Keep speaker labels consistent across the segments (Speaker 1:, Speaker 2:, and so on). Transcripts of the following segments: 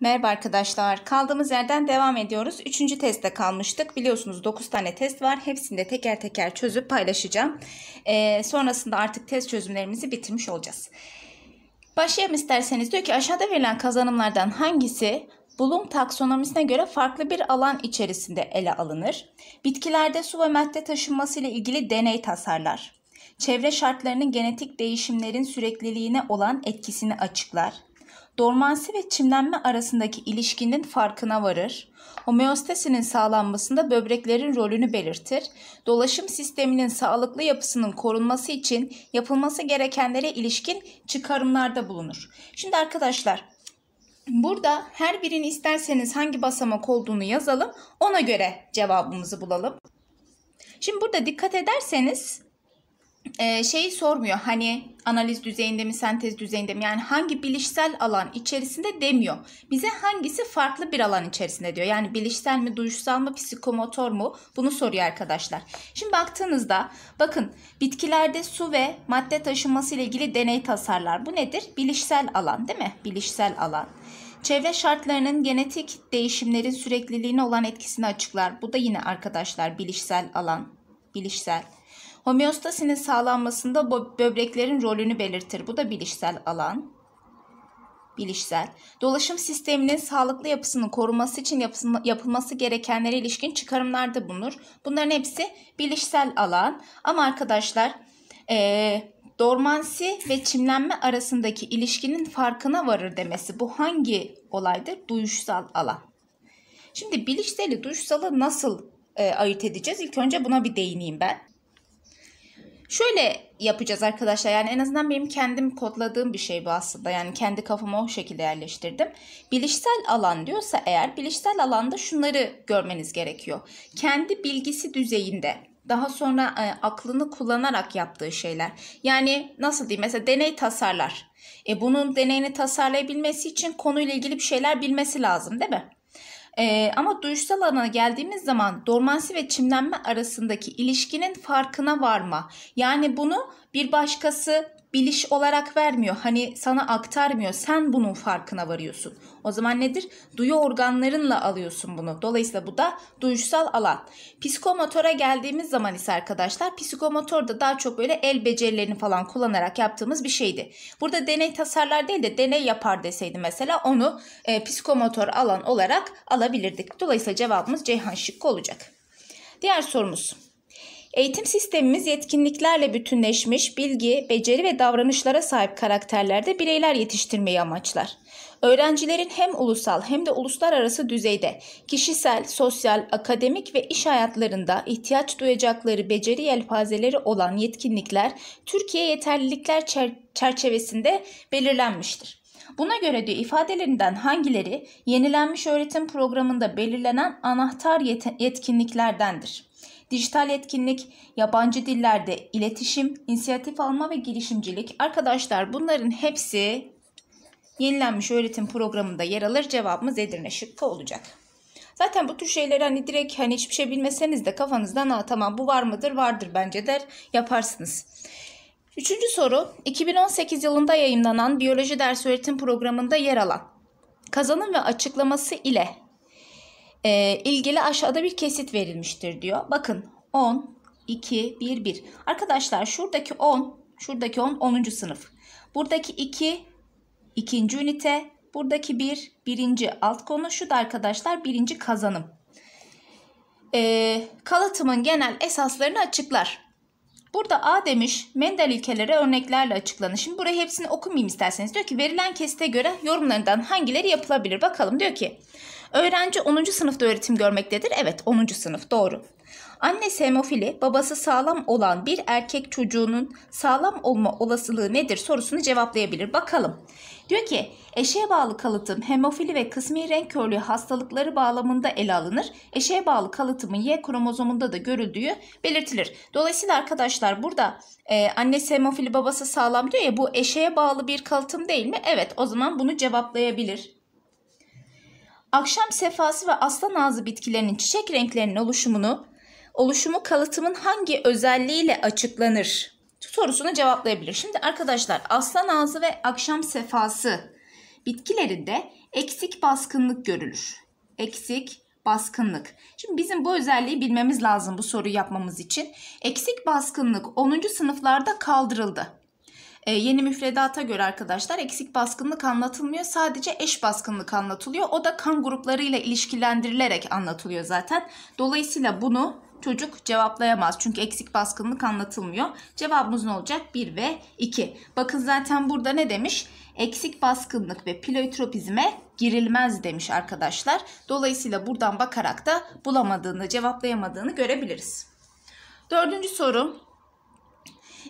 Speaker 1: Merhaba arkadaşlar. Kaldığımız yerden devam ediyoruz. Üçüncü testte kalmıştık. Biliyorsunuz 9 tane test var. Hepsini de teker teker çözüp paylaşacağım. Ee, sonrasında artık test çözümlerimizi bitirmiş olacağız. Başlayalım isterseniz. Diyor ki aşağıda verilen kazanımlardan hangisi Bloom taksonomisine göre farklı bir alan içerisinde ele alınır? Bitkilerde su ve madde taşınması ile ilgili deney tasarlar. Çevre şartlarının genetik değişimlerin sürekliliğine olan etkisini açıklar dormansi ve çimlenme arasındaki ilişkinin farkına varır, homeostasinin sağlanmasında böbreklerin rolünü belirtir, dolaşım sisteminin sağlıklı yapısının korunması için yapılması gerekenlere ilişkin çıkarımlarda bulunur. Şimdi arkadaşlar Burada her birini isterseniz hangi basamak olduğunu yazalım. Ona göre cevabımızı bulalım. Şimdi burada dikkat ederseniz e, şey sormuyor hani analiz düzeyinde mi sentez düzeyinde mi yani hangi bilişsel alan içerisinde demiyor. Bize hangisi farklı bir alan içerisinde diyor. Yani bilişsel mi duygusal mı psikomotor mu bunu soruyor arkadaşlar. Şimdi baktığınızda bakın bitkilerde su ve madde taşınması ile ilgili deney tasarlar. Bu nedir? Bilişsel alan değil mi? Bilişsel alan. Çevre şartlarının genetik değişimlerin sürekliliğine olan etkisini açıklar. Bu da yine arkadaşlar bilişsel alan. Bilişsel Homeostasinin sağlanmasında böbreklerin rolünü belirtir. Bu da bilişsel alan. Bilişsel. Dolaşım sisteminin sağlıklı yapısının korunması için yapısın, yapılması gerekenlere ilişkin çıkarımlar da bulunur. Bunların hepsi bilişsel alan. Ama arkadaşlar ee, dormansi ve çimlenme arasındaki ilişkinin farkına varır demesi bu hangi olaydır? Duyuşsal alan. Şimdi bilişseli duyuşsalı nasıl e, ayırt edeceğiz? İlk önce buna bir değineyim ben. Şöyle yapacağız arkadaşlar yani en azından benim kendim kodladığım bir şey bu aslında yani kendi kafama o şekilde yerleştirdim. Bilişsel alan diyorsa eğer bilişsel alanda şunları görmeniz gerekiyor. Kendi bilgisi düzeyinde daha sonra e, aklını kullanarak yaptığı şeyler. Yani nasıl diyeyim mesela deney tasarlar. E, bunun deneyini tasarlayabilmesi için konuyla ilgili bir şeyler bilmesi lazım değil mi? E, ama duysal alana geldiğimiz zaman dormansi ve çimlenme arasındaki ilişkinin farkına varma. Yani bunu bir başkası biliş olarak vermiyor. Hani sana aktarmıyor. Sen bunun farkına varıyorsun. O zaman nedir? Duyu organlarınla alıyorsun bunu. Dolayısıyla bu da duyuşsal alan. Psikomotora geldiğimiz zaman ise arkadaşlar psikomotor da daha çok böyle el becerilerini falan kullanarak yaptığımız bir şeydi. Burada deney tasarlar değil de deney yapar deseydi mesela onu e, psikomotor alan olarak alabilirdik. Dolayısıyla cevabımız Ceyhan Şıkkı olacak. Diğer sorumuz. Eğitim sistemimiz yetkinliklerle bütünleşmiş bilgi, beceri ve davranışlara sahip karakterlerde bireyler yetiştirmeyi amaçlar. Öğrencilerin hem ulusal hem de uluslararası düzeyde kişisel, sosyal, akademik ve iş hayatlarında ihtiyaç duyacakları beceri yelpazeleri olan yetkinlikler Türkiye yeterlilikler çerçevesinde belirlenmiştir. Buna göre de ifadelerinden hangileri yenilenmiş öğretim programında belirlenen anahtar yet yetkinliklerdendir? dijital etkinlik, yabancı dillerde iletişim, inisiyatif alma ve girişimcilik. Arkadaşlar bunların hepsi yenilenmiş öğretim programında yer alır. Cevabımız Edirne şıkkı olacak. Zaten bu tür şeyleri hani direkt hani hiçbir şey bilmeseniz de kafanızdan ha tamam bu var mıdır vardır bence der yaparsınız. Üçüncü soru 2018 yılında yayınlanan biyoloji ders öğretim programında yer alan kazanım ve açıklaması ile e, ilgili aşağıda bir kesit verilmiştir diyor. Bakın 10, 2, 1, 1. Arkadaşlar şuradaki 10, şuradaki 10, 10. sınıf. Buradaki 2, 2. ünite. Buradaki 1, 1. alt konu. Şu da arkadaşlar 1. kazanım. E, kalıtımın genel esaslarını açıklar. Burada A demiş Mendel ilkeleri örneklerle açıklanır. Şimdi burayı hepsini okumayayım isterseniz. Diyor ki verilen kesite göre yorumlarından hangileri yapılabilir? Bakalım diyor ki Öğrenci 10. sınıfta öğretim görmektedir. Evet 10. sınıf doğru. Annesi hemofili, babası sağlam olan bir erkek çocuğunun sağlam olma olasılığı nedir sorusunu cevaplayabilir. Bakalım. Diyor ki eşeğe bağlı kalıtım hemofili ve kısmi renk körlüğü hastalıkları bağlamında ele alınır. Eşeğe bağlı kalıtımın Y kromozomunda da görüldüğü belirtilir. Dolayısıyla arkadaşlar burada e, annesi hemofili babası sağlam diyor ya bu eşeğe bağlı bir kalıtım değil mi? Evet o zaman bunu cevaplayabilir akşam sefası ve aslan ağzı bitkilerinin çiçek renklerinin oluşumunu, oluşumu kalıtımın hangi özelliğiyle açıklanır? sorusunu cevaplayabilir. Şimdi arkadaşlar aslan ağzı ve akşam sefası bitkilerinde eksik baskınlık görülür. Eksik baskınlık. Şimdi bizim bu özelliği bilmemiz lazım bu soruyu yapmamız için. Eksik baskınlık 10. sınıflarda kaldırıldı. E, yeni müfredata göre arkadaşlar eksik baskınlık anlatılmıyor. Sadece eş baskınlık anlatılıyor. O da kan gruplarıyla ilişkilendirilerek anlatılıyor zaten. Dolayısıyla bunu çocuk cevaplayamaz. Çünkü eksik baskınlık anlatılmıyor. Cevabımız ne olacak? 1 ve 2. Bakın zaten burada ne demiş? Eksik baskınlık ve pleiotropizme girilmez demiş arkadaşlar. Dolayısıyla buradan bakarak da bulamadığını, cevaplayamadığını görebiliriz. Dördüncü soru.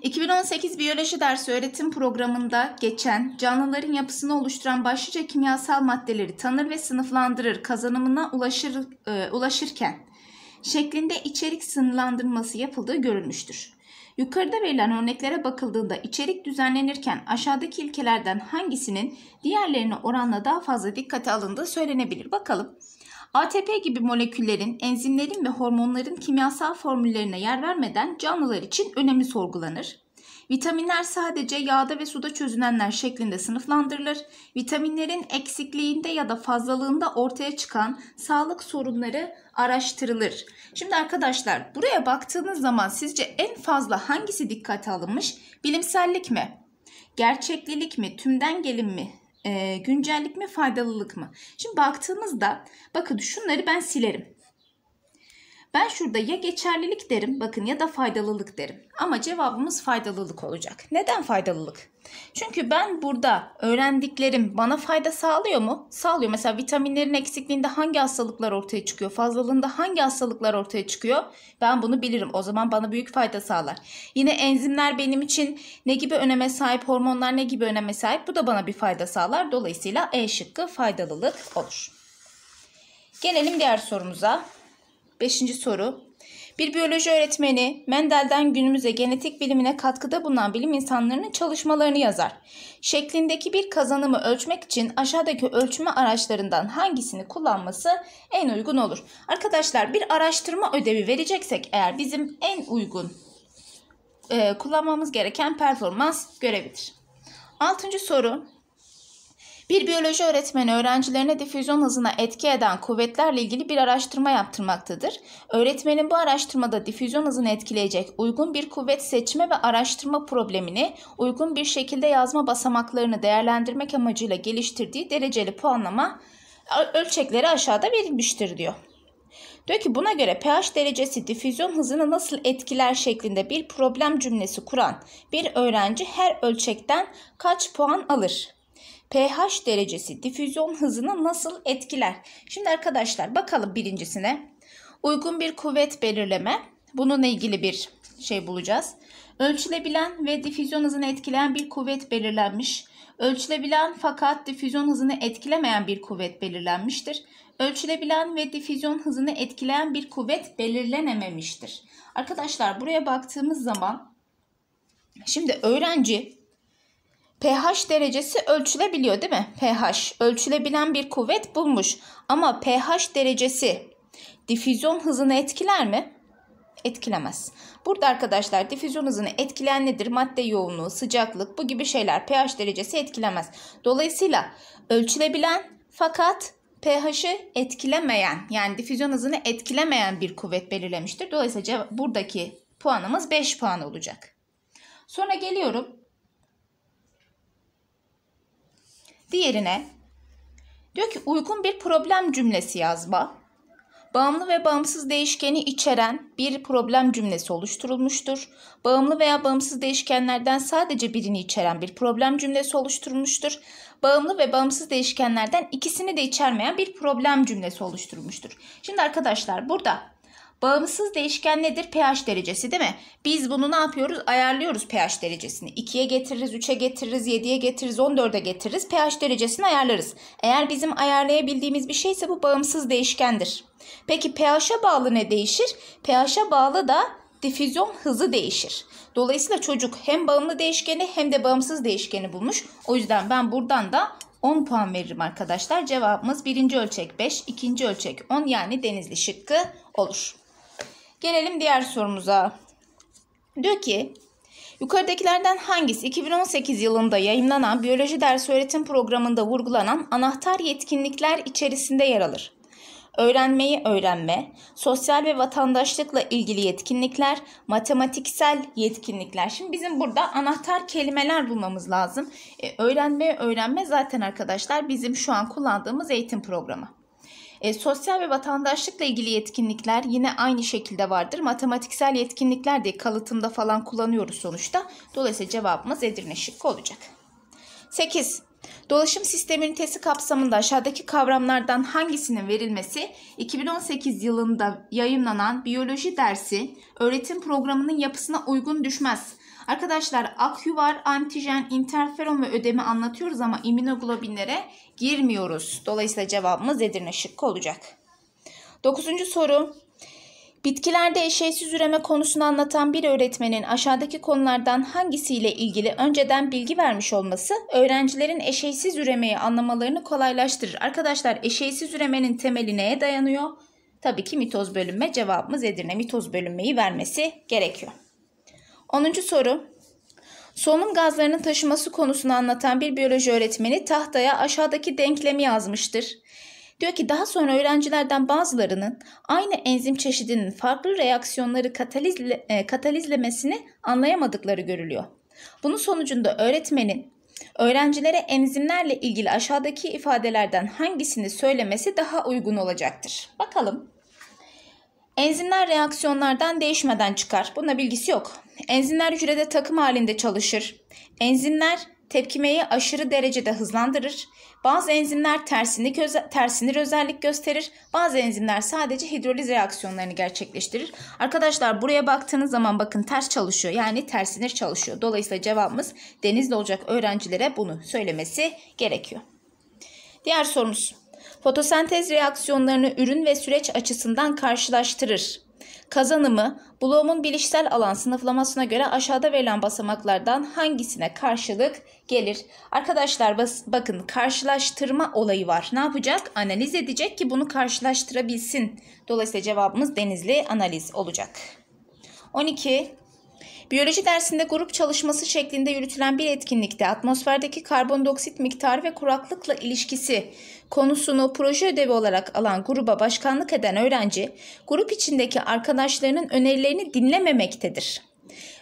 Speaker 1: 2018 biyoloji dersi öğretim programında geçen canlıların yapısını oluşturan başlıca kimyasal maddeleri tanır ve sınıflandırır kazanımına ulaşır, e, ulaşırken şeklinde içerik sınırlandırması yapıldığı görülmüştür. Yukarıda verilen örneklere bakıldığında içerik düzenlenirken aşağıdaki ilkelerden hangisinin diğerlerine oranla daha fazla dikkate alındığı söylenebilir. Bakalım. ATP gibi moleküllerin, enzimlerin ve hormonların kimyasal formüllerine yer vermeden canlılar için önemi sorgulanır. Vitaminler sadece yağda ve suda çözünenler şeklinde sınıflandırılır. Vitaminlerin eksikliğinde ya da fazlalığında ortaya çıkan sağlık sorunları araştırılır. Şimdi arkadaşlar buraya baktığınız zaman sizce en fazla hangisi dikkate alınmış? Bilimsellik mi? Gerçeklilik mi? Tümden gelin mi? e, güncellik mi faydalılık mı? Şimdi baktığımızda bakın şunları ben silerim. Ben şurada ya geçerlilik derim bakın ya da faydalılık derim. Ama cevabımız faydalılık olacak. Neden faydalılık? Çünkü ben burada öğrendiklerim bana fayda sağlıyor mu? Sağlıyor. Mesela vitaminlerin eksikliğinde hangi hastalıklar ortaya çıkıyor? Fazlalığında hangi hastalıklar ortaya çıkıyor? Ben bunu bilirim. O zaman bana büyük fayda sağlar. Yine enzimler benim için ne gibi öneme sahip? Hormonlar ne gibi öneme sahip? Bu da bana bir fayda sağlar. Dolayısıyla E şıkkı faydalılık olur. Gelelim diğer sorumuza. Beşinci soru. Bir biyoloji öğretmeni Mendel'den günümüze genetik bilimine katkıda bulunan bilim insanlarının çalışmalarını yazar. Şeklindeki bir kazanımı ölçmek için aşağıdaki ölçme araçlarından hangisini kullanması en uygun olur? Arkadaşlar bir araştırma ödevi vereceksek eğer bizim en uygun e, kullanmamız gereken performans görevidir. Altıncı soru bir biyoloji öğretmeni öğrencilerine difüzyon hızına etki eden kuvvetlerle ilgili bir araştırma yaptırmaktadır. Öğretmenin bu araştırmada difüzyon hızını etkileyecek uygun bir kuvvet seçme ve araştırma problemini uygun bir şekilde yazma basamaklarını değerlendirmek amacıyla geliştirdiği dereceli puanlama ölçekleri aşağıda verilmiştir diyor. Diyor ki buna göre pH derecesi difüzyon hızını nasıl etkiler şeklinde bir problem cümlesi kuran bir öğrenci her ölçekten kaç puan alır? pH derecesi difüzyon hızını nasıl etkiler? Şimdi arkadaşlar bakalım birincisine. Uygun bir kuvvet belirleme. Bununla ilgili bir şey bulacağız. Ölçülebilen ve difüzyon hızını etkileyen bir kuvvet belirlenmiş. Ölçülebilen fakat difüzyon hızını etkilemeyen bir kuvvet belirlenmiştir. Ölçülebilen ve difüzyon hızını etkileyen bir kuvvet belirlenememiştir. Arkadaşlar buraya baktığımız zaman şimdi öğrenci pH derecesi ölçülebiliyor değil mi? pH ölçülebilen bir kuvvet bulmuş. Ama pH derecesi difüzyon hızını etkiler mi? Etkilemez. Burada arkadaşlar difüzyon hızını etkileyen nedir? Madde yoğunluğu, sıcaklık bu gibi şeyler pH derecesi etkilemez. Dolayısıyla ölçülebilen fakat pH'ı etkilemeyen yani difüzyon hızını etkilemeyen bir kuvvet belirlemiştir. Dolayısıyla buradaki puanımız 5 puan olacak. Sonra geliyorum Diğerine diyor ki uygun bir problem cümlesi yazma. Bağımlı ve bağımsız değişkeni içeren bir problem cümlesi oluşturulmuştur. Bağımlı veya bağımsız değişkenlerden sadece birini içeren bir problem cümlesi oluşturulmuştur. Bağımlı ve bağımsız değişkenlerden ikisini de içermeyen bir problem cümlesi oluşturulmuştur. Şimdi arkadaşlar burada Bağımsız değişken nedir? pH derecesi değil mi? Biz bunu ne yapıyoruz? Ayarlıyoruz pH derecesini. 2'ye getiririz, 3'e getiririz, 7'ye getiririz, 14'e getiririz. pH derecesini ayarlarız. Eğer bizim ayarlayabildiğimiz bir şeyse bu bağımsız değişkendir. Peki pH'a bağlı ne değişir? pH'a bağlı da difüzyon hızı değişir. Dolayısıyla çocuk hem bağımlı değişkeni hem de bağımsız değişkeni bulmuş. O yüzden ben buradan da 10 puan veririm arkadaşlar. Cevabımız birinci ölçek 5, ikinci ölçek 10 yani denizli şıkkı olur. Gelelim diğer sorumuza. Diyor ki Yukarıdakilerden hangisi 2018 yılında yayınlanan biyoloji dersi öğretim programında vurgulanan anahtar yetkinlikler içerisinde yer alır? Öğrenmeyi öğrenme, sosyal ve vatandaşlıkla ilgili yetkinlikler, matematiksel yetkinlikler. Şimdi bizim burada anahtar kelimeler bulmamız lazım. E, öğrenmeyi öğrenme zaten arkadaşlar bizim şu an kullandığımız eğitim programı. E, sosyal ve vatandaşlıkla ilgili yetkinlikler yine aynı şekilde vardır. Matematiksel yetkinlikler de kalıtımda falan kullanıyoruz sonuçta. Dolayısıyla cevabımız Edirne şıkkı olacak. 8. Dolaşım sisteminin ünitesi kapsamında aşağıdaki kavramlardan hangisinin verilmesi 2018 yılında yayınlanan biyoloji dersi öğretim programının yapısına uygun düşmez. Arkadaşlar akü var, antijen, interferon ve ödemi anlatıyoruz ama immunoglobinlere girmiyoruz. Dolayısıyla cevabımız Edirne şıkkı olacak. Dokuzuncu soru. Bitkilerde eşeysiz üreme konusunu anlatan bir öğretmenin aşağıdaki konulardan hangisiyle ilgili önceden bilgi vermiş olması öğrencilerin eşeysiz üremeyi anlamalarını kolaylaştırır. Arkadaşlar eşeysiz üremenin temeli neye dayanıyor? Tabii ki mitoz bölünme cevabımız Edirne mitoz bölünmeyi vermesi gerekiyor. 10. soru. Solunum gazlarının taşıması konusunu anlatan bir biyoloji öğretmeni tahtaya aşağıdaki denklemi yazmıştır. Diyor ki daha sonra öğrencilerden bazılarının aynı enzim çeşidinin farklı reaksiyonları katalizle, e, katalizlemesini anlayamadıkları görülüyor. Bunun sonucunda öğretmenin öğrencilere enzimlerle ilgili aşağıdaki ifadelerden hangisini söylemesi daha uygun olacaktır? Bakalım. Enzimler reaksiyonlardan değişmeden çıkar. Buna bilgisi yok. Enzimler hücrede takım halinde çalışır. Enzimler tepkimeyi aşırı derecede hızlandırır. Bazı enzimler tersinlik öze tersinir özellik gösterir. Bazı enzimler sadece hidroliz reaksiyonlarını gerçekleştirir. Arkadaşlar buraya baktığınız zaman bakın ters çalışıyor. Yani tersinir çalışıyor. Dolayısıyla cevabımız denizde olacak öğrencilere bunu söylemesi gerekiyor. Diğer sorumuz. Fotosentez reaksiyonlarını ürün ve süreç açısından karşılaştırır. Kazanımı Bloom'un bilişsel alan sınıflamasına göre aşağıda verilen basamaklardan hangisine karşılık gelir? Arkadaşlar bas, bakın karşılaştırma olayı var. Ne yapacak? Analiz edecek ki bunu karşılaştırabilsin. Dolayısıyla cevabımız denizli analiz olacak. 12 Biyoloji dersinde grup çalışması şeklinde yürütülen bir etkinlikte atmosferdeki karbondioksit miktarı ve kuraklıkla ilişkisi konusunu proje ödevi olarak alan gruba başkanlık eden öğrenci, grup içindeki arkadaşlarının önerilerini dinlememektedir.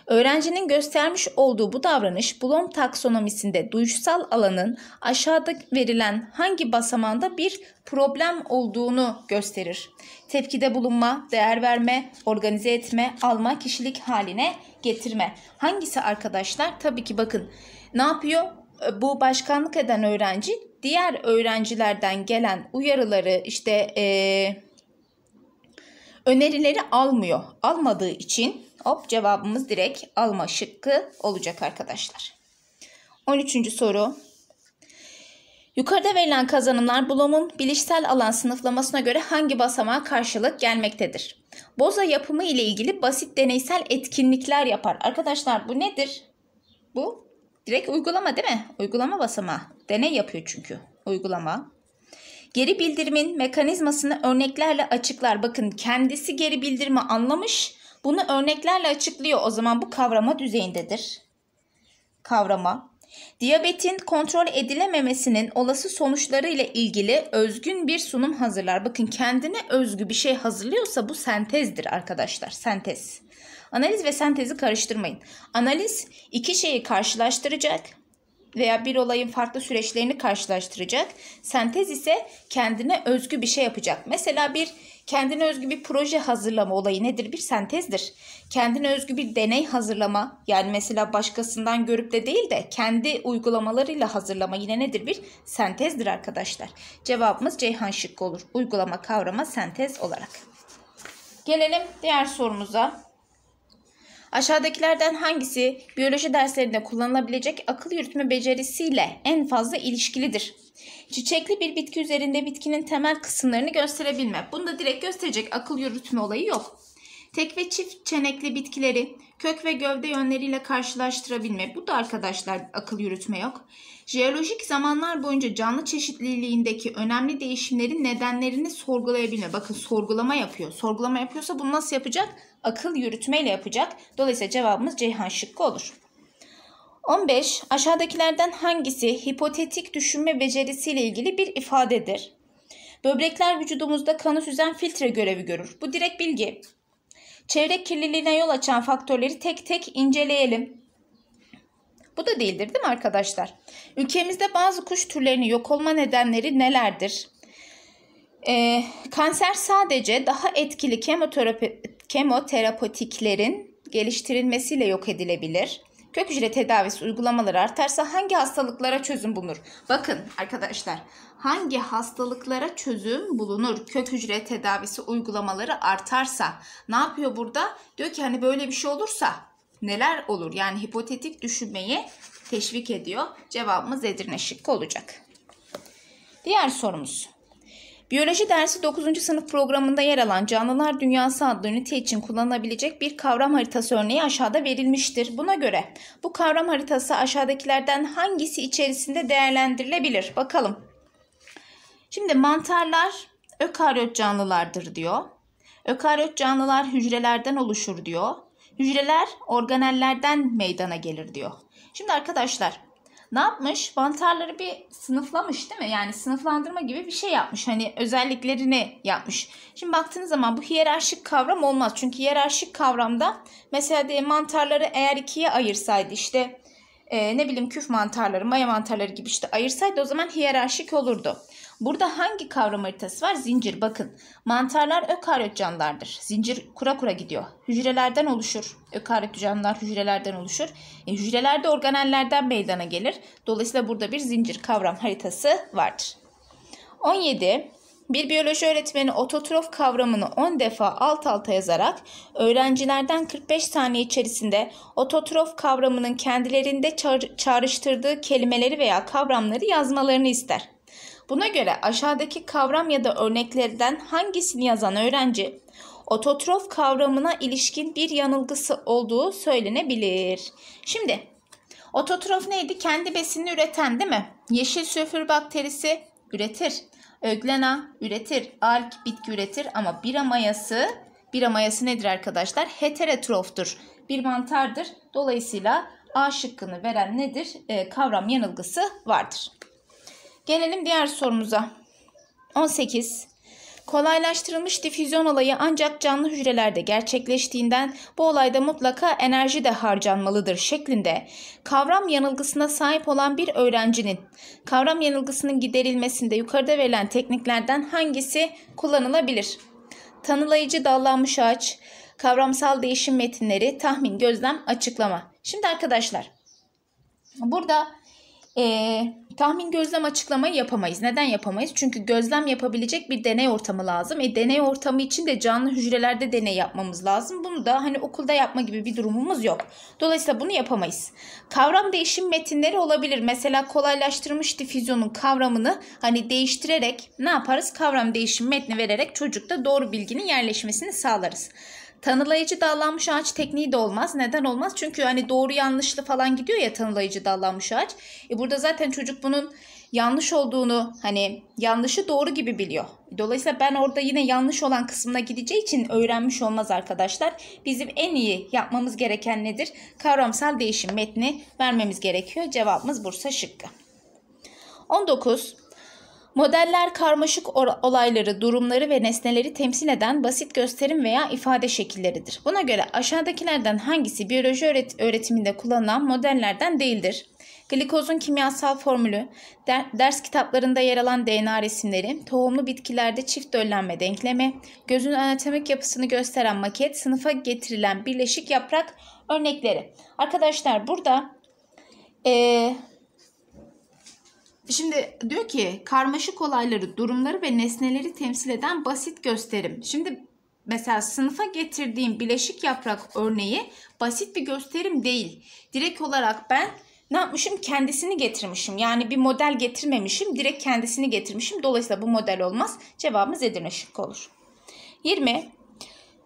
Speaker 1: Öğrencinin göstermiş olduğu bu davranış Bloom taksonomisinde duygusal alanın aşağıda verilen hangi basamanda bir problem olduğunu gösterir. Tepkide bulunma, değer verme, organize etme, alma, kişilik haline getirme. Hangisi arkadaşlar? Tabii ki bakın ne yapıyor? E, bu başkanlık eden öğrenci diğer öğrencilerden gelen uyarıları işte ee, önerileri almıyor. Almadığı için Hop cevabımız direkt alma şıkkı olacak arkadaşlar. 13. soru. Yukarıda verilen kazanımlar Bloom'un bilişsel alan sınıflamasına göre hangi basamağa karşılık gelmektedir? Boza yapımı ile ilgili basit deneysel etkinlikler yapar. Arkadaşlar bu nedir? Bu direkt uygulama değil mi? Uygulama basamağı. Deney yapıyor çünkü. Uygulama. Geri bildirimin mekanizmasını örneklerle açıklar. Bakın kendisi geri bildirimi anlamış bunu örneklerle açıklıyor. O zaman bu kavrama düzeyindedir. Kavrama. Diyabetin kontrol edilememesinin olası sonuçları ile ilgili özgün bir sunum hazırlar. Bakın kendine özgü bir şey hazırlıyorsa bu sentezdir arkadaşlar. Sentez. Analiz ve sentezi karıştırmayın. Analiz iki şeyi karşılaştıracak veya bir olayın farklı süreçlerini karşılaştıracak. Sentez ise kendine özgü bir şey yapacak. Mesela bir kendine özgü bir proje hazırlama olayı nedir? Bir sentezdir. Kendine özgü bir deney hazırlama yani mesela başkasından görüp de değil de kendi uygulamalarıyla hazırlama yine nedir? Bir sentezdir arkadaşlar. Cevabımız Ceyhan şıkkı olur. Uygulama kavrama sentez olarak. Gelelim diğer sorumuza. Aşağıdakilerden hangisi biyoloji derslerinde kullanılabilecek akıl yürütme becerisiyle en fazla ilişkilidir? Çiçekli bir bitki üzerinde bitkinin temel kısımlarını gösterebilme. Bunu da direkt gösterecek akıl yürütme olayı yok. Tek ve çift çenekli bitkileri kök ve gövde yönleriyle karşılaştırabilme. Bu da arkadaşlar akıl yürütme yok. Jeolojik zamanlar boyunca canlı çeşitliliğindeki önemli değişimlerin nedenlerini sorgulayabilme. Bakın sorgulama yapıyor. Sorgulama yapıyorsa bunu nasıl yapacak? Akıl yürütmeyle yapacak. Dolayısıyla cevabımız Ceyhan şıkkı olur. 15. Aşağıdakilerden hangisi hipotetik düşünme becerisiyle ilgili bir ifadedir? Böbrekler vücudumuzda kanı süzen filtre görevi görür. Bu direkt bilgi. Çevre kirliliğine yol açan faktörleri tek tek inceleyelim. Bu da değildir değil mi arkadaşlar? Ülkemizde bazı kuş türlerinin yok olma nedenleri nelerdir? E, kanser sadece daha etkili kemoterapi, kemoterapotiklerin geliştirilmesiyle yok edilebilir. Kök hücre tedavisi uygulamaları artarsa hangi hastalıklara çözüm bulunur? Bakın arkadaşlar hangi hastalıklara çözüm bulunur? Kök hücre tedavisi uygulamaları artarsa ne yapıyor burada? Diyor ki hani böyle bir şey olursa neler olur? Yani hipotetik düşünmeyi teşvik ediyor. Cevabımız Edirne şıkkı olacak. Diğer sorumuz. Biyoloji dersi 9. sınıf programında yer alan Canlılar Dünyası adlı ünite için kullanılabilecek bir kavram haritası örneği aşağıda verilmiştir. Buna göre bu kavram haritası aşağıdakilerden hangisi içerisinde değerlendirilebilir? Bakalım. Şimdi mantarlar ökaryot canlılardır diyor. Ökaryot canlılar hücrelerden oluşur diyor. Hücreler organellerden meydana gelir diyor. Şimdi arkadaşlar ne yapmış? Mantarları bir sınıflamış değil mi? Yani sınıflandırma gibi bir şey yapmış. Hani özelliklerini yapmış. Şimdi baktığınız zaman bu hiyerarşik kavram olmaz. Çünkü hiyerarşik kavramda mesela de mantarları eğer ikiye ayırsaydı işte e, ne bileyim küf mantarları, maya mantarları gibi işte ayırsaydı o zaman hiyerarşik olurdu. Burada hangi kavram haritası var? Zincir. Bakın mantarlar ökaryot canlılardır. Zincir kura kura gidiyor. Hücrelerden oluşur. Ökaryot canlılar hücrelerden oluşur. E, hücrelerde organellerden meydana gelir. Dolayısıyla burada bir zincir kavram haritası vardır. 17. Bir biyoloji öğretmeni ototrof kavramını 10 defa alt alta yazarak öğrencilerden 45 saniye içerisinde ototrof kavramının kendilerinde çağrıştırdığı kelimeleri veya kavramları yazmalarını ister. Buna göre aşağıdaki kavram ya da örneklerden hangisini yazan öğrenci ototrof kavramına ilişkin bir yanılgısı olduğu söylenebilir. Şimdi ototrof neydi? Kendi besini üreten değil mi? Yeşil sülfür bakterisi üretir. Öglena üretir. Alk bitki üretir ama bira mayası, bira mayası nedir arkadaşlar? Heterotroftur. Bir mantardır. Dolayısıyla A şıkkını veren nedir? E, kavram yanılgısı vardır. Gelelim diğer sorumuza. 18. Kolaylaştırılmış difüzyon olayı ancak canlı hücrelerde gerçekleştiğinden bu olayda mutlaka enerji de harcanmalıdır şeklinde kavram yanılgısına sahip olan bir öğrencinin kavram yanılgısının giderilmesinde yukarıda verilen tekniklerden hangisi kullanılabilir? Tanılayıcı dallanmış ağaç, kavramsal değişim metinleri, tahmin, gözlem, açıklama. Şimdi arkadaşlar burada e, tahmin gözlem açıklamayı yapamayız. Neden yapamayız? Çünkü gözlem yapabilecek bir deney ortamı lazım. E, deney ortamı için de canlı hücrelerde deney yapmamız lazım. Bunu da hani okulda yapma gibi bir durumumuz yok. Dolayısıyla bunu yapamayız. Kavram değişim metinleri olabilir. Mesela kolaylaştırmış difüzyonun kavramını hani değiştirerek ne yaparız? Kavram değişim metni vererek çocukta doğru bilginin yerleşmesini sağlarız. Tanılayıcı dallanmış ağaç tekniği de olmaz. Neden olmaz? Çünkü hani doğru yanlışlı falan gidiyor ya tanılayıcı dallanmış ağaç. E burada zaten çocuk bunun yanlış olduğunu hani yanlışı doğru gibi biliyor. Dolayısıyla ben orada yine yanlış olan kısmına gideceği için öğrenmiş olmaz arkadaşlar. Bizim en iyi yapmamız gereken nedir? Kavramsal değişim metni vermemiz gerekiyor. Cevabımız Bursa şıkkı. 19. Modeller karmaşık olayları, durumları ve nesneleri temsil eden basit gösterim veya ifade şekilleridir. Buna göre aşağıdakilerden hangisi biyoloji öğretiminde kullanılan modellerden değildir? Glikozun kimyasal formülü, ders kitaplarında yer alan DNA resimleri, tohumlu bitkilerde çift döllenme denklemi, gözün anatomik yapısını gösteren maket, sınıfa getirilen birleşik yaprak örnekleri. Arkadaşlar burada ee, Şimdi diyor ki karmaşık olayları, durumları ve nesneleri temsil eden basit gösterim. Şimdi mesela sınıfa getirdiğim bileşik yaprak örneği basit bir gösterim değil. Direkt olarak ben ne yapmışım? Kendisini getirmişim. Yani bir model getirmemişim. Direkt kendisini getirmişim. Dolayısıyla bu model olmaz. Cevabımız Edirne şıkkı olur. 20.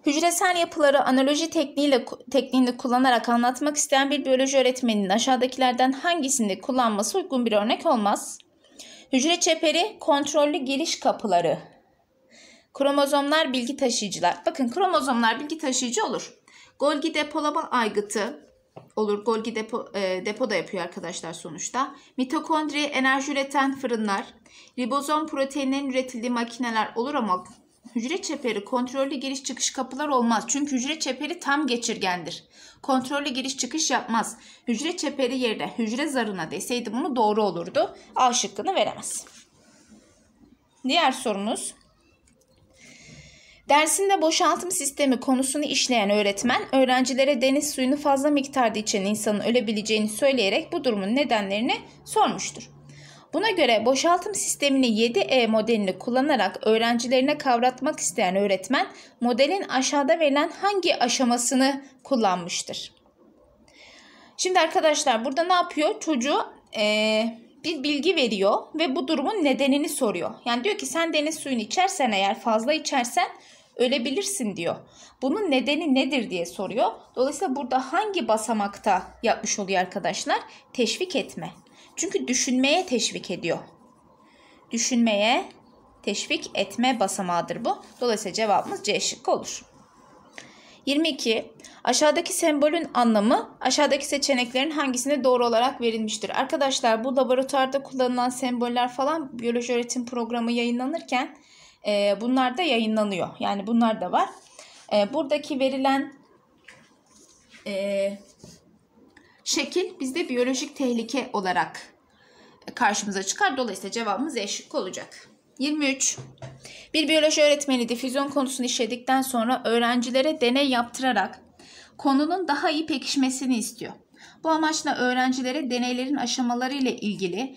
Speaker 1: Hücresel yapıları analoji tekniğiyle tekniğini kullanarak anlatmak isteyen bir biyoloji öğretmeninin aşağıdakilerden hangisinde kullanması uygun bir örnek olmaz? Hücre çeperi kontrollü giriş kapıları. Kromozomlar bilgi taşıyıcılar. Bakın kromozomlar bilgi taşıyıcı olur. Golgi depolama aygıtı olur. Golgi depo, e, da yapıyor arkadaşlar sonuçta. Mitokondri enerji üreten fırınlar. Ribozom proteinlerin üretildiği makineler olur ama hücre çeperi kontrollü giriş çıkış kapılar olmaz. Çünkü hücre çeperi tam geçirgendir. Kontrollü giriş çıkış yapmaz. Hücre çeperi yerine hücre zarına deseydi bunu doğru olurdu. A şıkkını veremez. Diğer sorumuz. Dersinde boşaltım sistemi konusunu işleyen öğretmen, öğrencilere deniz suyunu fazla miktarda içen insanın ölebileceğini söyleyerek bu durumun nedenlerini sormuştur. Buna göre boşaltım sistemini 7E modelini kullanarak öğrencilerine kavratmak isteyen öğretmen modelin aşağıda verilen hangi aşamasını kullanmıştır? Şimdi arkadaşlar burada ne yapıyor? Çocuğu ee, bir bilgi veriyor ve bu durumun nedenini soruyor. Yani diyor ki sen deniz suyunu içersen eğer fazla içersen ölebilirsin diyor. Bunun nedeni nedir diye soruyor. Dolayısıyla burada hangi basamakta yapmış oluyor arkadaşlar? Teşvik etme. Çünkü düşünmeye teşvik ediyor. Düşünmeye teşvik etme basamağıdır bu. Dolayısıyla cevabımız C şıkkı olur. 22. Aşağıdaki sembolün anlamı aşağıdaki seçeneklerin hangisine doğru olarak verilmiştir? Arkadaşlar bu laboratuvarda kullanılan semboller falan biyoloji öğretim programı yayınlanırken e, bunlar da yayınlanıyor. Yani bunlar da var. E, buradaki verilen e, Şekil bizde biyolojik tehlike olarak karşımıza çıkar. Dolayısıyla cevabımız E olacak. 23. Bir biyoloji öğretmeni difüzyon konusunu işledikten sonra öğrencilere deney yaptırarak konunun daha iyi pekişmesini istiyor. Bu amaçla öğrencilere deneylerin aşamaları ile ilgili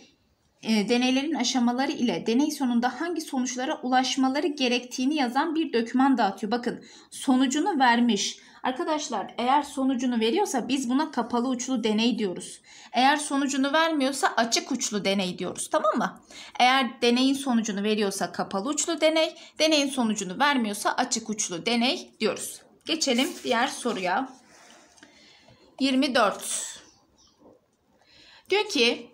Speaker 1: e, deneylerin aşamaları ile deney sonunda hangi sonuçlara ulaşmaları gerektiğini yazan bir döküman dağıtıyor. Bakın sonucunu vermiş. Arkadaşlar eğer sonucunu veriyorsa biz buna kapalı uçlu deney diyoruz. Eğer sonucunu vermiyorsa açık uçlu deney diyoruz tamam mı? Eğer deneyin sonucunu veriyorsa kapalı uçlu deney, deneyin sonucunu vermiyorsa açık uçlu deney diyoruz. Geçelim diğer soruya. 24. Diyor ki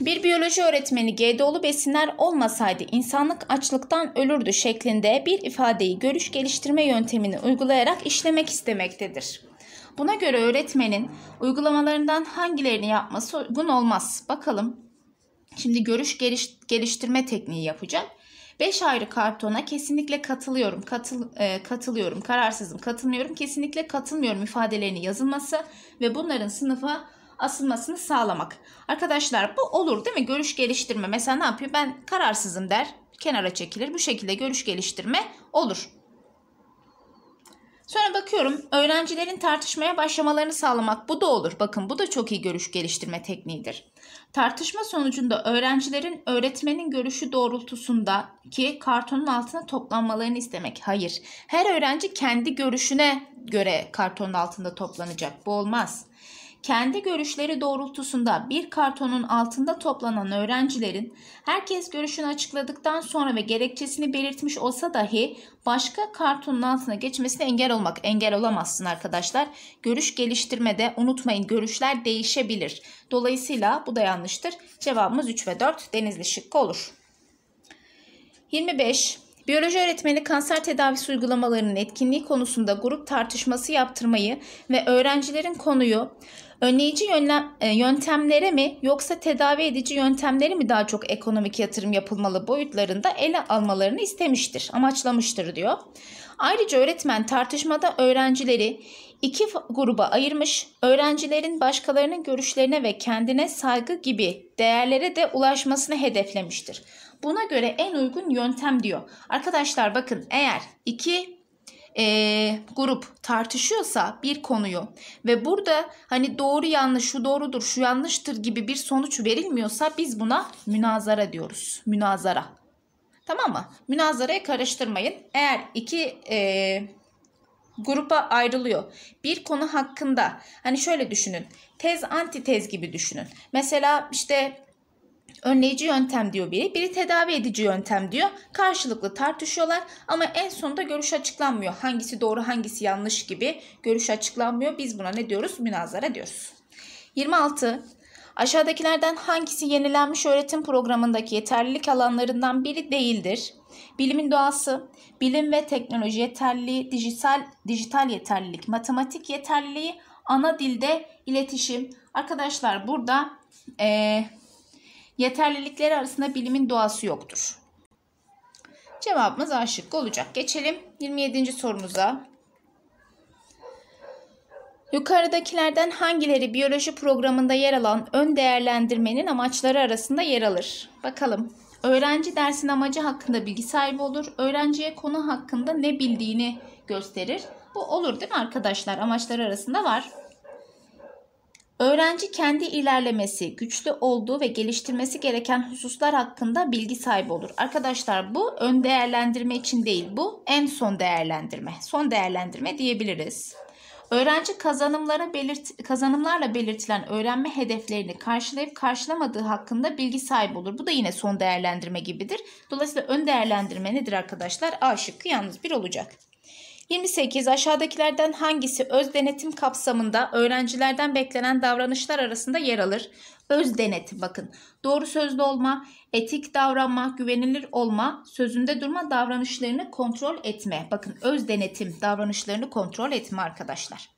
Speaker 1: bir biyoloji öğretmeni GDO'lu besinler olmasaydı insanlık açlıktan ölürdü şeklinde bir ifadeyi görüş geliştirme yöntemini uygulayarak işlemek istemektedir. Buna göre öğretmenin uygulamalarından hangilerini yapması uygun olmaz. Bakalım. Şimdi görüş geliş, geliştirme tekniği yapacak. 5 ayrı kartona kesinlikle katılıyorum, katıl, e, katılıyorum, kararsızım, katılmıyorum, kesinlikle katılmıyorum ifadelerini yazılması ve bunların sınıfa asılmasını sağlamak. Arkadaşlar bu olur değil mi? Görüş geliştirme. Mesela ne yapıyor? Ben kararsızım der. Kenara çekilir. Bu şekilde görüş geliştirme olur. Sonra bakıyorum öğrencilerin tartışmaya başlamalarını sağlamak bu da olur. Bakın bu da çok iyi görüş geliştirme tekniğidir. Tartışma sonucunda öğrencilerin öğretmenin görüşü doğrultusunda ki kartonun altına toplanmalarını istemek. Hayır her öğrenci kendi görüşüne göre kartonun altında toplanacak bu olmaz kendi görüşleri doğrultusunda bir kartonun altında toplanan öğrencilerin herkes görüşünü açıkladıktan sonra ve gerekçesini belirtmiş olsa dahi başka kartonun altına geçmesine engel olmak engel olamazsın arkadaşlar. Görüş geliştirmede unutmayın görüşler değişebilir. Dolayısıyla bu da yanlıştır. Cevabımız 3 ve 4 denizli şıkkı olur. 25. Biyoloji öğretmeni kanser tedavisi uygulamalarının etkinliği konusunda grup tartışması yaptırmayı ve öğrencilerin konuyu Önleyici yönlem, e, yöntemlere mi yoksa tedavi edici yöntemlere mi daha çok ekonomik yatırım yapılmalı boyutlarında ele almalarını istemiştir, amaçlamıştır diyor. Ayrıca öğretmen tartışmada öğrencileri iki gruba ayırmış, öğrencilerin başkalarının görüşlerine ve kendine saygı gibi değerlere de ulaşmasını hedeflemiştir. Buna göre en uygun yöntem diyor. Arkadaşlar bakın eğer iki e, grup tartışıyorsa bir konuyu ve burada hani doğru yanlış şu doğrudur şu yanlıştır gibi bir sonuç verilmiyorsa biz buna münazara diyoruz. Münazara. Tamam mı? münazara'yı karıştırmayın. Eğer iki e, grupa ayrılıyor. Bir konu hakkında hani şöyle düşünün. Tez antitez gibi düşünün. Mesela işte Önleyici yöntem diyor biri, biri tedavi edici yöntem diyor. Karşılıklı tartışıyorlar ama en sonunda görüş açıklanmıyor. Hangisi doğru, hangisi yanlış gibi görüş açıklanmıyor. Biz buna ne diyoruz? Münazara diyoruz. 26. Aşağıdakilerden hangisi yenilenmiş öğretim programındaki yeterlilik alanlarından biri değildir? Bilimin doğası, bilim ve teknoloji yeterliliği, dijital, dijital yeterlilik, matematik yeterliliği, ana dilde iletişim. Arkadaşlar burada e, Yeterlilikleri arasında bilimin doğası yoktur. Cevabımız A şıkkı olacak. Geçelim 27. sorumuza. Yukarıdakilerden hangileri biyoloji programında yer alan ön değerlendirmenin amaçları arasında yer alır? Bakalım. Öğrenci dersin amacı hakkında bilgi sahibi olur. Öğrenciye konu hakkında ne bildiğini gösterir. Bu olur değil mi arkadaşlar? Amaçları arasında var. Öğrenci kendi ilerlemesi, güçlü olduğu ve geliştirmesi gereken hususlar hakkında bilgi sahibi olur. Arkadaşlar bu ön değerlendirme için değil bu en son değerlendirme. Son değerlendirme diyebiliriz. Öğrenci kazanımlara belirt kazanımlarla belirtilen öğrenme hedeflerini karşılayıp karşılamadığı hakkında bilgi sahibi olur. Bu da yine son değerlendirme gibidir. Dolayısıyla ön değerlendirme nedir arkadaşlar? A şıkkı yalnız bir olacak. 28. Aşağıdakilerden hangisi öz denetim kapsamında öğrencilerden beklenen davranışlar arasında yer alır? Öz denetim bakın. Doğru sözlü olma, etik davranma, güvenilir olma, sözünde durma, davranışlarını kontrol etme. Bakın öz denetim davranışlarını kontrol etme arkadaşlar.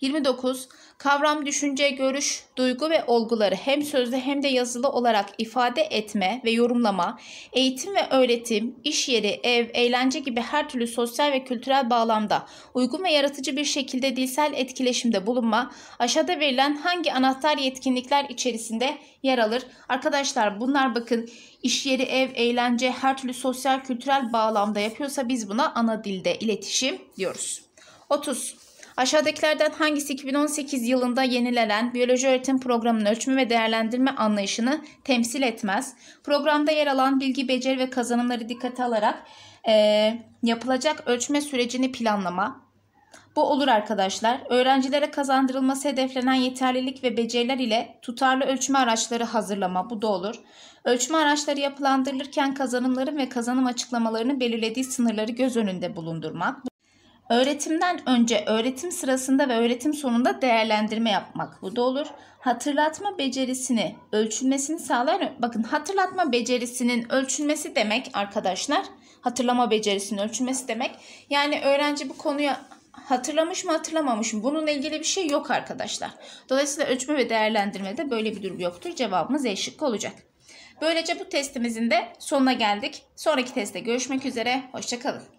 Speaker 1: 29. Kavram, düşünce, görüş, duygu ve olguları hem sözlü hem de yazılı olarak ifade etme ve yorumlama, eğitim ve öğretim, iş yeri, ev, eğlence gibi her türlü sosyal ve kültürel bağlamda uygun ve yaratıcı bir şekilde dilsel etkileşimde bulunma, aşağıda verilen hangi anahtar yetkinlikler içerisinde içinde yer alır. Arkadaşlar bunlar bakın iş yeri, ev, eğlence, her türlü sosyal kültürel bağlamda yapıyorsa biz buna ana dilde iletişim diyoruz. 30. Aşağıdakilerden hangisi 2018 yılında yenilenen biyoloji öğretim programının ölçme ve değerlendirme anlayışını temsil etmez? Programda yer alan bilgi, beceri ve kazanımları dikkate alarak e, yapılacak ölçme sürecini planlama, bu olur arkadaşlar. Öğrencilere kazandırılması hedeflenen yeterlilik ve beceriler ile tutarlı ölçme araçları hazırlama bu da olur. Ölçme araçları yapılandırılırken kazanımların ve kazanım açıklamalarının belirlediği sınırları göz önünde bulundurmak. Öğretimden önce, öğretim sırasında ve öğretim sonunda değerlendirme yapmak bu da olur. Hatırlatma becerisini, ölçülmesini sağlar. Bakın hatırlatma becerisinin ölçülmesi demek arkadaşlar, hatırlama becerisinin ölçülmesi demek. Yani öğrenci bu konuya hatırlamış mı hatırlamamış mı? Bununla ilgili bir şey yok arkadaşlar. Dolayısıyla ölçme ve değerlendirmede böyle bir durum yoktur. Cevabımız E olacak. Böylece bu testimizin de sonuna geldik. Sonraki testte görüşmek üzere. Hoşçakalın.